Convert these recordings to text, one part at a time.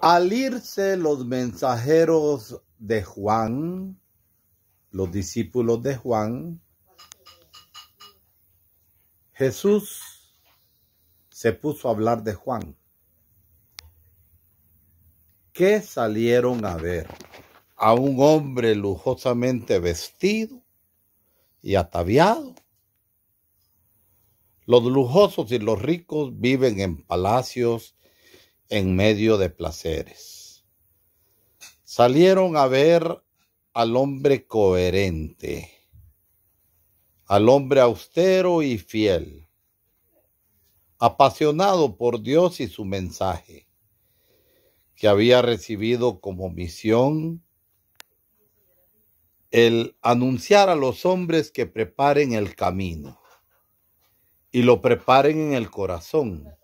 Al irse los mensajeros de Juan, los discípulos de Juan, Jesús se puso a hablar de Juan. ¿Qué salieron a ver? A un hombre lujosamente vestido y ataviado. Los lujosos y los ricos viven en palacios en medio de placeres. Salieron a ver al hombre coherente, al hombre austero y fiel, apasionado por Dios y su mensaje, que había recibido como misión el anunciar a los hombres que preparen el camino y lo preparen en el corazón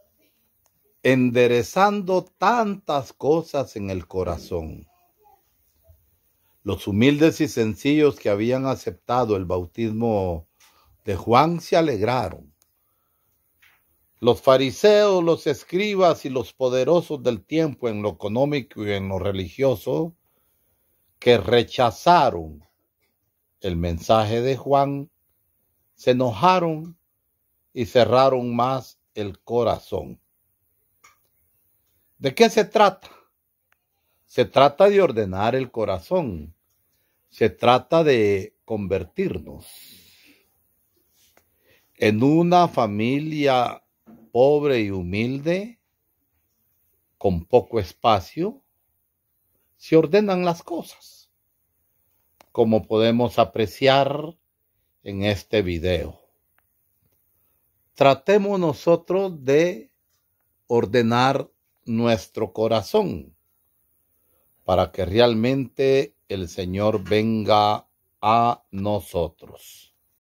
enderezando tantas cosas en el corazón. Los humildes y sencillos que habían aceptado el bautismo de Juan se alegraron. Los fariseos, los escribas y los poderosos del tiempo en lo económico y en lo religioso, que rechazaron el mensaje de Juan, se enojaron y cerraron más el corazón. ¿De qué se trata? Se trata de ordenar el corazón. Se trata de convertirnos en una familia pobre y humilde, con poco espacio, se ordenan las cosas, como podemos apreciar en este video. Tratemos nosotros de ordenar nuestro corazón para que realmente el Señor venga a nosotros.